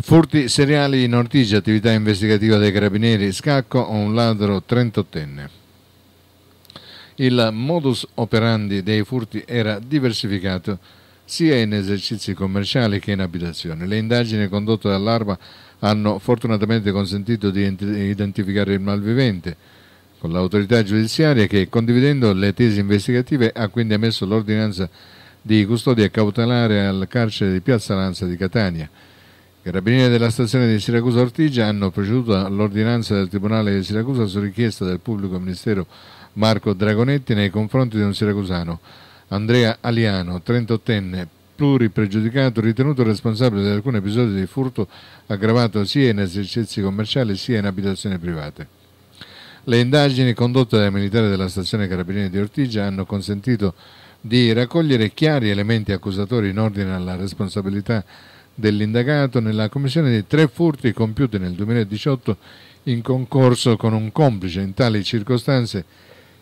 Furti seriali in Ortigia, attività investigativa dei carabinieri, scacco a un ladro 38enne. Il modus operandi dei furti era diversificato sia in esercizi commerciali che in abitazione. Le indagini condotte dall'Arma hanno fortunatamente consentito di identificare il malvivente con l'autorità giudiziaria che, condividendo le tesi investigative, ha quindi emesso l'ordinanza di custodia cautelare al carcere di Piazza Lanza di Catania Carabinieri della stazione di Siracusa Ortigia hanno proceduto all'ordinanza del Tribunale di Siracusa su richiesta del pubblico ministero Marco Dragonetti nei confronti di un siracusano, Andrea Aliano, 38enne, pluripregiudicato, ritenuto responsabile di alcuni episodi di furto aggravato sia in esercizi commerciali sia in abitazioni private. Le indagini condotte dai militari della stazione Carabinieri di Ortigia hanno consentito di raccogliere chiari elementi accusatori in ordine alla responsabilità dell'indagato nella commissione di tre furti compiuti nel 2018 in concorso con un complice. In tali circostanze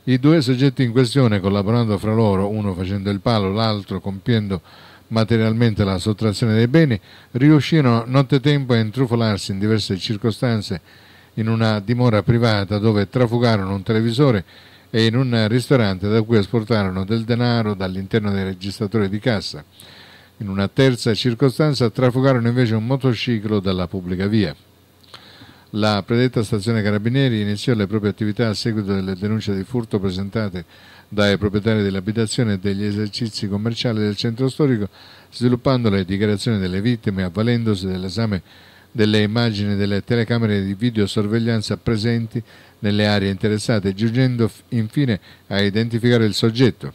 i due soggetti in questione, collaborando fra loro, uno facendo il palo, l'altro compiendo materialmente la sottrazione dei beni, riuscirono nottetempo a intrufolarsi in diverse circostanze in una dimora privata dove trafugarono un televisore e in un ristorante da cui esportarono del denaro dall'interno dei registratori di cassa. In una terza circostanza trafugarono invece un motociclo dalla pubblica via. La predetta stazione Carabinieri iniziò le proprie attività a seguito delle denunce di furto presentate dai proprietari dell'abitazione e degli esercizi commerciali del centro storico, sviluppando le dichiarazioni delle vittime e avvalendosi dell'esame delle immagini delle telecamere di videosorveglianza presenti nelle aree interessate, giungendo infine a identificare il soggetto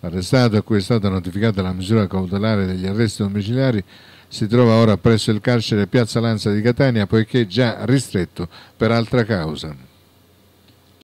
arrestato a cui è stata notificata la misura cautelare degli arresti domiciliari si trova ora presso il carcere Piazza Lanza di Catania poiché già ristretto per altra causa.